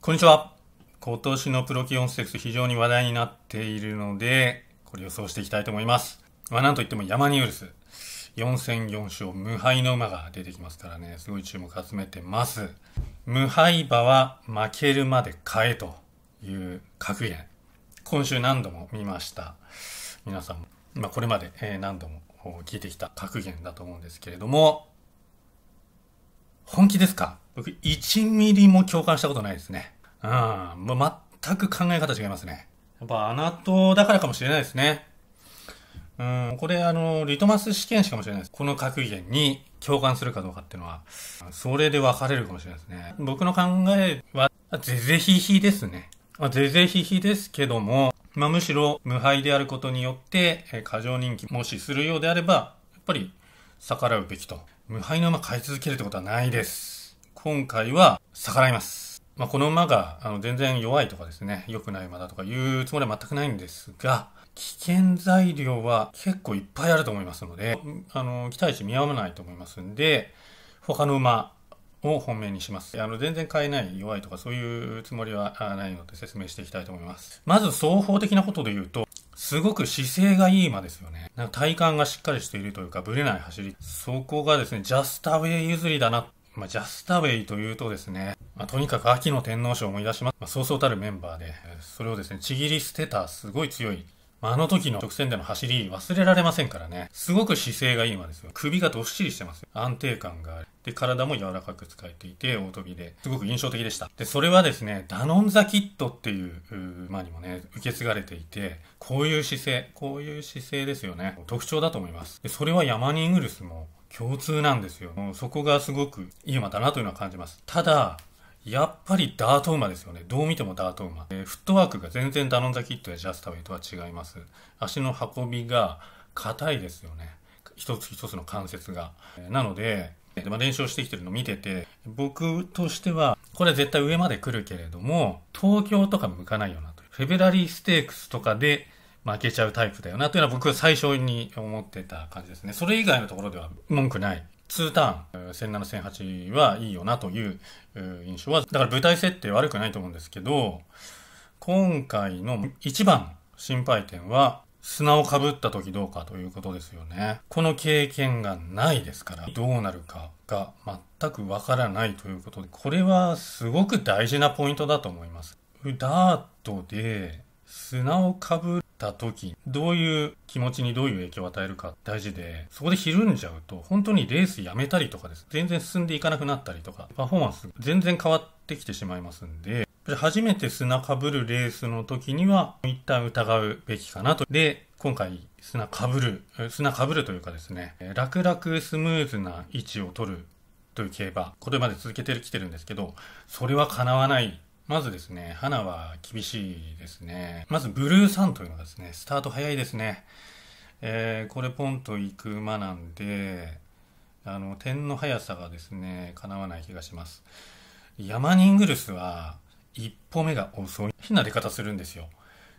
こんにちは。今年のプロテ温施設非常に話題になっているので、これ予想していきたいと思います。まあなんといってもヤマニウルス。4戦4勝無敗の馬が出てきますからね、すごい注目集めてます。無敗馬は負けるまで買えという格言。今週何度も見ました。皆さんまあこれまで何度も聞いてきた格言だと思うんですけれども、本気ですか僕、1ミリも共感したことないですね。うん。まあ、全く考え方違いますね。やっぱ、アナトだからかもしれないですね。うん、これ、あの、リトマス試験紙かもしれないです。この格言に共感するかどうかっていうのは、それで分かれるかもしれないですね。僕の考えは、ぜぜひひですね。ぜぜひひですけども、まあ、むしろ無敗であることによって、え過剰人気もしするようであれば、やっぱり逆らうべきと。無敗のまま買い続けるってことはないです。今回は逆らいます。まあ、この馬があの全然弱いとかですね、良くない馬だとかいうつもりは全くないんですが、危険材料は結構いっぱいあると思いますので、あの、期待値見合わないと思いますんで、他の馬を本命にします。あの、全然買えない、弱いとかそういうつもりはないので説明していきたいと思います。まず、双方的なことで言うと、すごく姿勢がいい馬ですよね。なんか体幹がしっかりしているというか、ぶれない走り。そこがですね、ジャスタウェイ譲りだなっまあ、ジャスタウェイというとですね、まあ、とにかく秋の天皇賞を思い出します。まあ、そうそうたるメンバーで、それをですね、ちぎり捨てたすごい強いまあ、あの時の直線での走り忘れられませんからね。すごく姿勢がいい馬ですよ。首がどっしりしてますよ。安定感がある。で、体も柔らかく使えていて、大飛びで。すごく印象的でした。で、それはですね、ダノンザキットっていう馬にもね、受け継がれていて、こういう姿勢、こういう姿勢ですよね。特徴だと思います。で、それはヤマニングルスも共通なんですよ。そこがすごくいい馬だなというのは感じます。ただ、やっぱりダート馬ですよね。どう見てもダート馬。えー、フットワークが全然ダノンザキットやジャスタウェイとは違います。足の運びが硬いですよね。一つ一つの関節が。えー、なので、まあ、練習してきてるの見てて、僕としては、これ絶対上まで来るけれども、東京とか向かないよなと。フェブラリーステークスとかで負けちゃうタイプだよなというのは僕最初に思ってた感じですね。それ以外のところでは文句ない。2ターン、1007、1008はいいよなという印象は、だから舞台設定悪くないと思うんですけど、今回の一番心配点は、砂をかぶった時どうかということですよね。この経験がないですから、どうなるかが全くわからないということで、これはすごく大事なポイントだと思います。ダートで砂をかぶた時、どういう気持ちにどういう影響を与えるか大事で、そこでひるんじゃうと、本当にレースやめたりとかです。全然進んでいかなくなったりとか、パフォーマンス全然変わってきてしまいますんで、初めて砂かぶるレースの時には、一旦疑うべきかなと。で、今回、砂かぶる、砂かぶるというかですね、楽々スムーズな位置を取るという競馬、これまで続けてきてるんですけど、それは叶わないまずですね、花は厳しいですね。まずブルーサンというのはですね、スタート早いですね。えー、これポンと行く馬なんで、あの、点の速さがですね、叶わない気がします。ヤマニングルスは、一歩目が遅い。変な出方するんですよ。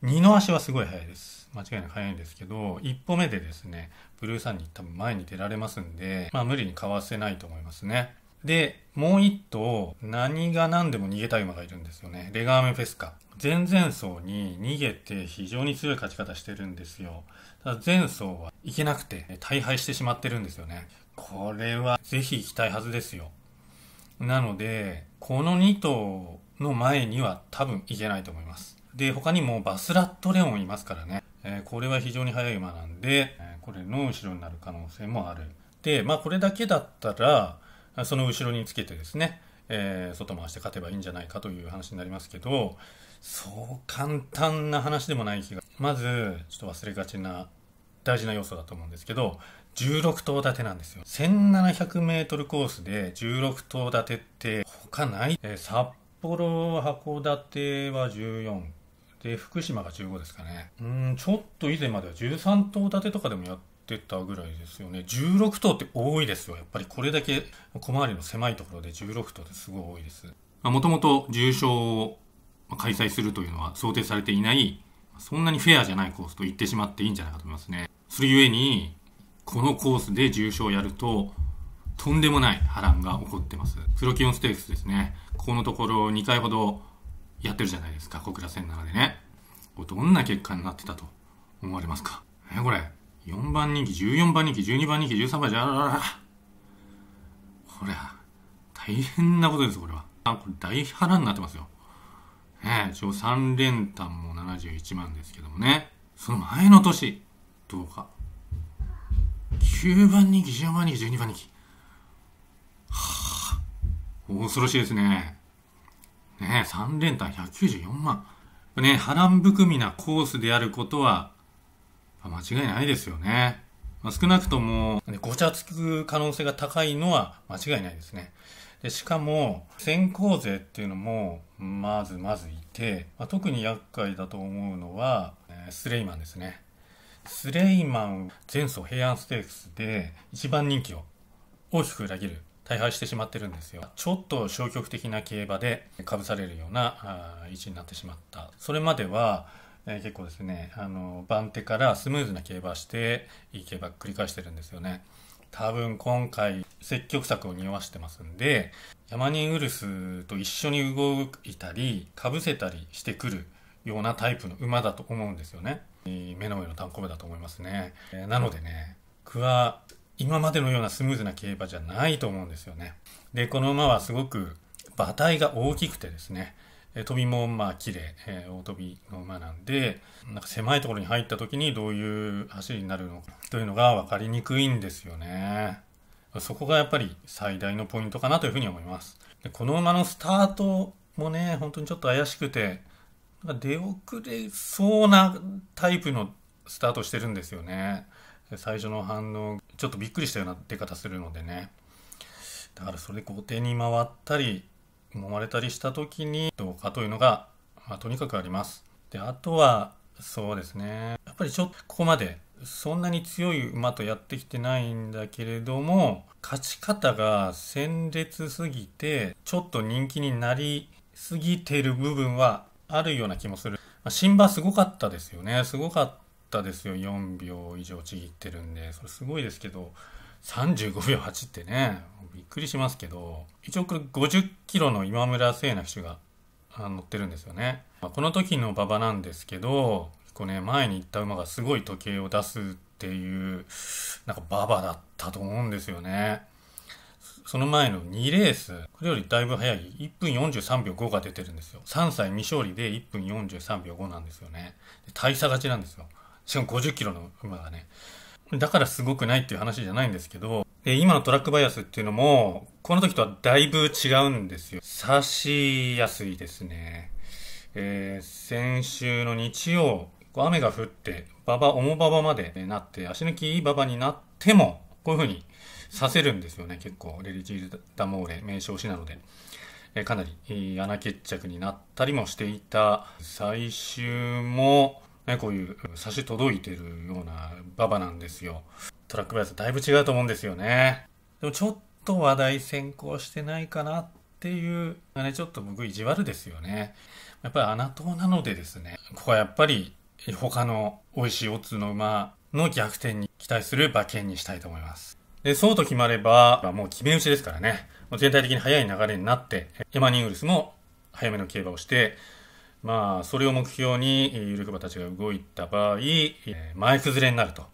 二の足はすごい速いです。間違いなく速いんですけど、一歩目でですね、ブルーサンに多分前に出られますんで、まあ無理にかわせないと思いますね。で、もう一頭、何が何でも逃げたい馬がいるんですよね。レガーメフェスカ。前々走に逃げて非常に強い勝ち方してるんですよ。ただ前走は行けなくて大敗してしまってるんですよね。これはぜひ行きたいはずですよ。なので、この2頭の前には多分行けないと思います。で、他にもバスラットレオンいますからね。えー、これは非常に速い馬なんで、えこれの後ろになる可能性もある。で、まあこれだけだったら、その後ろにつけてですね、えー、外回して勝てばいいんじゃないかという話になりますけど、そう簡単な話でもない気が。まず、ちょっと忘れがちな大事な要素だと思うんですけど、16頭立てなんですよ。1700メートルコースで16頭立てって他ない、えー、札幌、函館は14。で、福島が15ですかね。うん、ちょっと以前までは13頭立てとかでもやっってたぐらいですよね。16頭って多いですよ。やっぱりこれだけ小回りの狭いところで16頭ってすごい多いです。もともと重賞を開催するというのは想定されていない、そんなにフェアじゃないコースと言ってしまっていいんじゃないかと思いますね。それゆえに、このコースで重賞をやると、とんでもない波乱が起こってます。プロキオンステークスですね。ここのところ2回ほどやってるじゃないですか。小倉戦なのでね。どんな結果になってたと思われますかえ、これ。4番人気、14番人気、12番人気、13番人気、あららら。これは、大変なことです、これは。あ、これ大波乱になってますよ。ねえ、一応3連単も71万ですけどもね。その前の年、どうか。9番人気、10番人気、12番人気。はあ、恐ろしいですね。ねえ、3連単194万。ね、波乱含みなコースであることは間違いないですよね。まあ、少なくとも、ごちゃつく可能性が高いのは間違いないですね。でしかも、先行税っていうのも、まずまずいて、まあ、特に厄介だと思うのは、スレイマンですね。スレイマン、前走平安ステークスで一番人気を大きく裏切る、大敗してしまってるんですよ。ちょっと消極的な競馬でかぶされるような位置になってしまった。それまでは、えー、結構ですねあの番手からスムーズな競馬していい競馬繰り返してるんですよね多分今回積極策を匂わしてますんでヤマニンウルスと一緒に動いたりかぶせたりしてくるようなタイプの馬だと思うんですよね目の上の単行目だと思いますね、えー、なのでね句は今までのようなスムーズな競馬じゃないと思うんですよねでこの馬はすごく馬体が大きくてですねえ飛びもまあ綺麗、えー、大飛びの馬なんでなんか狭いところに入った時にどういう走りになるのかというのが分かりにくいんですよねそこがやっぱり最大のポイントかなというふうに思いますでこの馬のスタートもね本当にちょっと怪しくてなんか出遅れそうなタイプのスタートしてるんですよね最初の反応ちょっとびっくりしたような出方するのでねだからそれで後手に回ったり揉まれたりした時にどうかというのが、まあ、とにかくあります。であとはそうですねやっぱりちょっとここまでそんなに強い馬とやってきてないんだけれども勝ち方が鮮烈すぎてちょっと人気になりすぎてる部分はあるような気もする。ま新馬すごかったですよね。すごかったですよ。4秒以上ちぎってるんで。それすごいですけど、35秒8ってね、びっくりしますけど、一応これ50キロの今村聖奈騎手が乗ってるんですよね。この時の馬場なんですけど、こうね、前に行った馬がすごい時計を出すっていう、なんか馬場だったと思うんですよね。その前の2レース、これよりだいぶ早い、1分43秒5が出てるんですよ。3歳未勝利で1分43秒5なんですよね。大差勝ちなんですよ。しかも50キロの馬がね。だからすごくないっていう話じゃないんですけど、で今のトラックバイアスっていうのも、この時とはだいぶ違うんですよ。刺しやすいですね。えー、先週の日曜、雨が降って、馬場、重馬場までなって、足抜きいい馬場になっても、こういう風にさせるんですよね、結構。レリチーズ・ダモーレ、名称詞なので。えー、かなり、えー、穴決着になったりもしていた。最終も、ね、こういう差し届いてるような馬場なんですよ。トラックバイアスだいぶ違うと思うんですよね。でもちょっと話題先行してないかなっていう、ね、ちょっと僕意地悪ですよね。やっぱり穴党なのでですね、ここはやっぱり他の美味しいオッの馬の逆転に期待する馬券にしたいと思います。で、そうと決まれば、もう決め打ちですからね、全体的に速い流れになって、エマニングルスも早めの競馬をして、まあ、それを目標にゆるくばたちが動いた場合、前崩れになると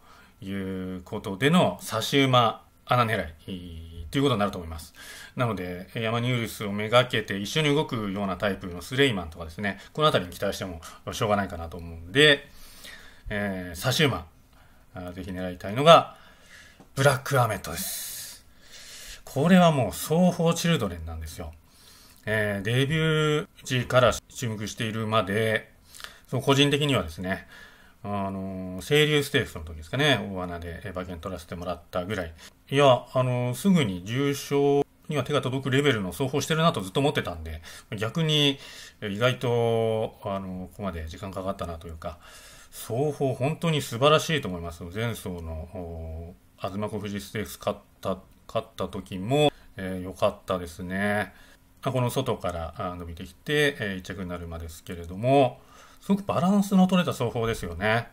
いうことでの差し馬穴狙いということになると思います。なので、ヤマニウースをめがけて一緒に動くようなタイプのスレイマンとかですね、この辺りに期待してもしょうがないかなと思うんで、えー、差し馬、ぜひ狙いたいのが、ブラックアメットです。これはもう双方チルドレンなんですよ。えー、デビュー時から注目しているまで、その個人的にはですね、あの、清流ステークスの時ですかね、大穴で馬券取らせてもらったぐらい、いや、あの、すぐに重賞には手が届くレベルの走法してるなとずっと思ってたんで、逆に意外と、あの、ここまで時間かかったなというか、双方本当に素晴らしいと思います。前走の、東小富士ステークス勝った、勝った時も、えー、かったですね。この外から伸びてきて、えー、一着になるまですけれども、すごくバランスの取れた奏法ですよね。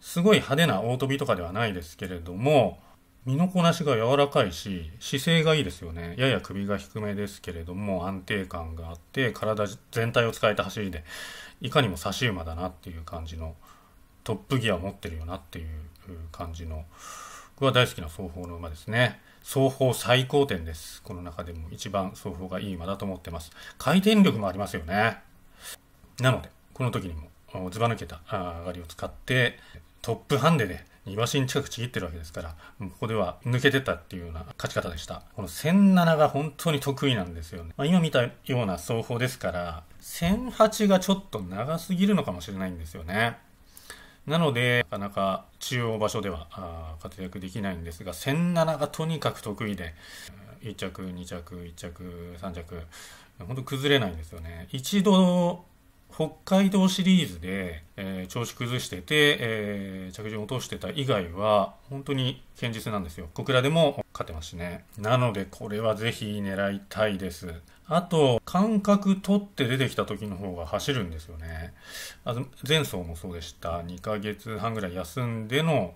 すごい派手な大飛びとかではないですけれども、身のこなしが柔らかいし、姿勢がいいですよね。やや首が低めですけれども、安定感があって、体全体を使えた走りで、いかにも差し馬だなっていう感じの、トップギアを持ってるよなっていう感じの、僕は大好きな走法の馬ですね。双方最高点です。この中でも一番双方がいい馬だと思ってます。回転力もありますよね。なので、この時にもずば抜けた上がりを使って、トップハンデで2馬身近くちぎってるわけですから、ここでは抜けてたっていうような勝ち方でした。この1007が本当に得意なんですよね。まあ、今見たような走法ですから、1008がちょっと長すぎるのかもしれないんですよね。なので、なかなか中央場所では活躍できないんですが、千七がとにかく得意で、1着、2着、1着、3着、本当崩れないんですよね。一度北海道シリーズで、えー、調子崩してて、えー、着順を落としてた以外は、本当に堅実なんですよ。小倉でも勝てますしね。なので、これはぜひ狙いたいです。あと、間隔取って出てきた時の方が走るんですよね。あ前走もそうでした。2ヶ月半ぐらい休んでの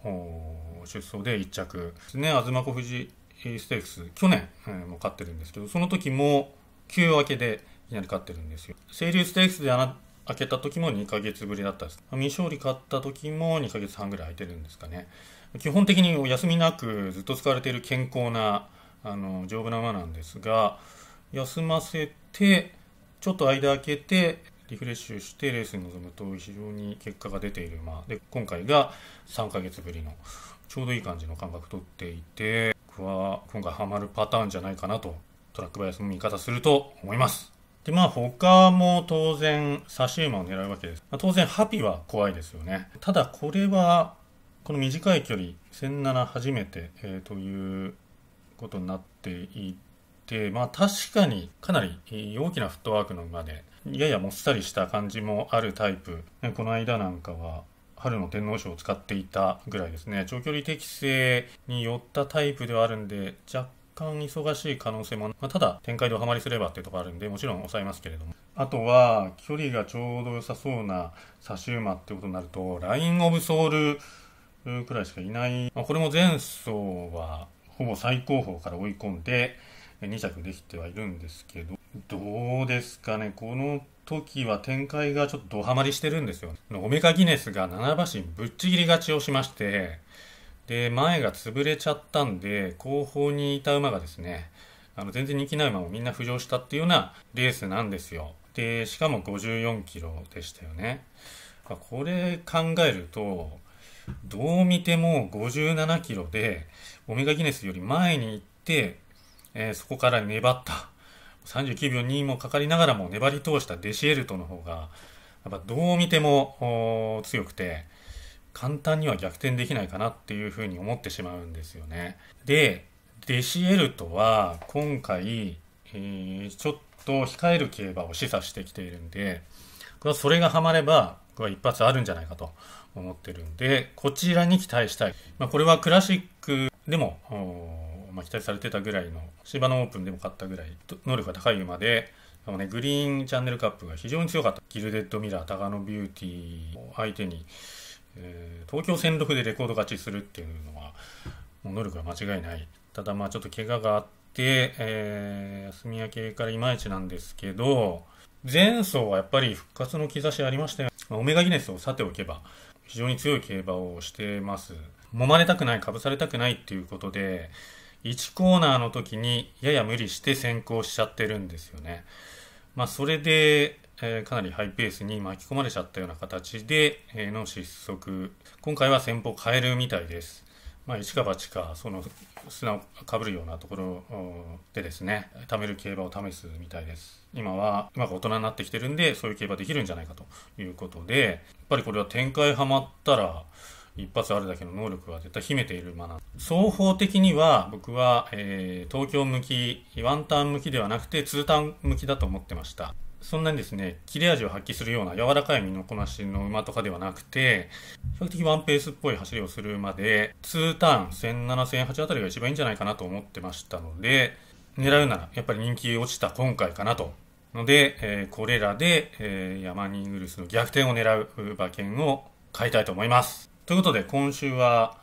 出走で1着。ですね、東小富士ステークス、去年、うん、も勝ってるんですけど、その時も、9分けでいきなり勝ってるんですよ。清流ステークスであ開けた時も2ヶ月ぶりだったです。未勝利買った時も2ヶ月半ぐらい空いてるんですかね。基本的にお休みなくずっと使われている健康な、あの、丈夫な馬なんですが、休ませて、ちょっと間空けて、リフレッシュしてレースに臨むと非常に結果が出ている馬で、今回が3ヶ月ぶりのちょうどいい感じの感覚取っていて、僕は今回ハマるパターンじゃないかなと、トラックバイアスの見方すると思います。で、まあ他も当然、差し馬を狙うわけです。まあ、当然、ハピは怖いですよね。ただこれは、この短い距離、1007初めて、えー、ということになっていて、まあ確かにかなり大きなフットワークの馬で、ややもっさりした感じもあるタイプ。この間なんかは、春の天皇賞を使っていたぐらいですね長距離適性によったタイプではあるんで若干忙しい可能性も、まあ、ただ展開ドハマりすればっていうところあるんで、もちろん抑えますけれども。あとは、距離がちょうど良さそうな差し馬ってことになると、ラインオブソウルくらいしかいない。まあ、これも前走は、ほぼ最高峰から追い込んで、2着できてはいるんですけど、どうですかね、この時は展開がちょっとドハマりしてるんですよ。オメガギネスが7馬身ぶっちぎり勝ちをしまして、で、前が潰れちゃったんで、後方にいた馬がですね、あの全然人気ない馬もみんな浮上したっていうようなレースなんですよ。で、しかも54キロでしたよね。これ考えると、どう見ても57キロで、オメガギネスより前に行って、えー、そこから粘った。39秒2もかかりながらも粘り通したデシエルトの方が、やっぱどう見ても強くて、簡単には逆転できないかなっていうふうに思ってしまうんですよね。で、デシエルトは今回、えー、ちょっと控える競馬を示唆してきているんで、これはそれがハマれば、これは一発あるんじゃないかと思ってるんで、こちらに期待したい。まあ、これはクラシックでも、まあ、期待されてたぐらいの、芝のオープンでも勝ったぐらい、能力が高い馬で、でもね、グリーンチャンネルカップが非常に強かった。ギルデッドミラー、タガノビューティーを相手に、えー、東京戦力でレコード勝ちするっていうのは、もう能力は間違いない。ただまあちょっと怪我があって、えー、休み明けからいまいちなんですけど、前走はやっぱり復活の兆しありましたよ。まあ、オメガギネスをさておけば、非常に強い競馬をしてます。揉まれたくない、かぶされたくないっていうことで、1コーナーの時にやや無理して先行しちゃってるんですよね。まあ、それで、えー、かなりハイペースに巻き込まれちゃったような形で、えの失速。今回は戦法を変えるみたいです。まあ、一か八か、その砂をかぶるようなところでですね、貯める競馬を試すみたいです。今は、今が大人になってきてるんで、そういう競馬できるんじゃないかということで、やっぱりこれは展開ハマったら、一発あるだけの能力は絶対秘めている馬な双方的には僕は、えー、東京向きワンタン向きではなくてツータン向きだと思ってましたそんなにですね、切れ味を発揮するような柔らかい身のこなしの馬とかではなくて、比較的ワンペースっぽい走りをする馬で、2ターン、1007、1008あたりが一番いいんじゃないかなと思ってましたので、狙うならやっぱり人気落ちた今回かなと。ので、えー、これらで、えー、ヤマニングルスの逆転を狙う馬券を買いたいと思います。ということで、今週は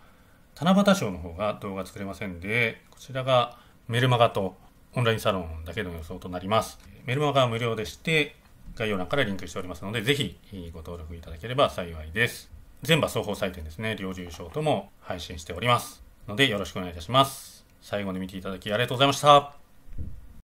七夕賞の方が動画作れませんで、こちらがメルマガとオンラインサロンだけの予想となります。メルマガは無料でして、概要欄からリンクしておりますので、ぜひご登録いただければ幸いです。全場双方採点ですね、両重賞とも配信しております。ので、よろしくお願いいたします。最後に見ていただきありがとうございました。